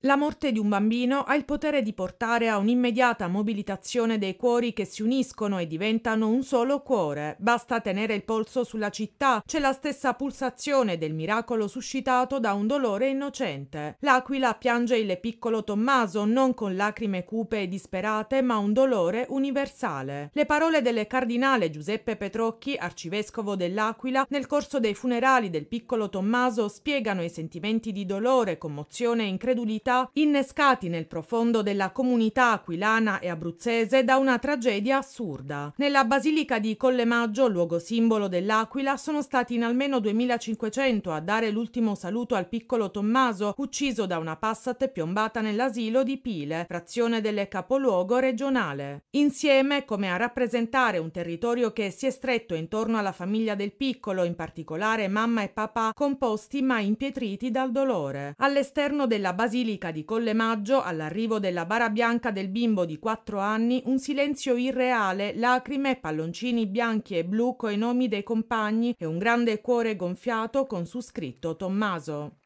La morte di un bambino ha il potere di portare a un'immediata mobilitazione dei cuori che si uniscono e diventano un solo cuore. Basta tenere il polso sulla città, c'è la stessa pulsazione del miracolo suscitato da un dolore innocente. L'aquila piange il piccolo Tommaso non con lacrime cupe e disperate, ma un dolore universale. Le parole del cardinale Giuseppe Petrocchi, arcivescovo dell'Aquila, nel corso dei funerali del piccolo Tommaso spiegano i sentimenti di dolore, commozione e incredulità vita, innescati nel profondo della comunità aquilana e abruzzese da una tragedia assurda. Nella basilica di Collemaggio, luogo simbolo dell'Aquila, sono stati in almeno 2500 a dare l'ultimo saluto al piccolo Tommaso, ucciso da una Passat piombata nell'asilo di Pile, frazione del capoluogo regionale. Insieme, come a rappresentare un territorio che si è stretto intorno alla famiglia del piccolo, in particolare mamma e papà, composti ma impietriti dal dolore. All'esterno della basilica basilica di Maggio all'arrivo della bara bianca del bimbo di 4 anni, un silenzio irreale, lacrime, palloncini bianchi e blu coi nomi dei compagni e un grande cuore gonfiato con su scritto Tommaso.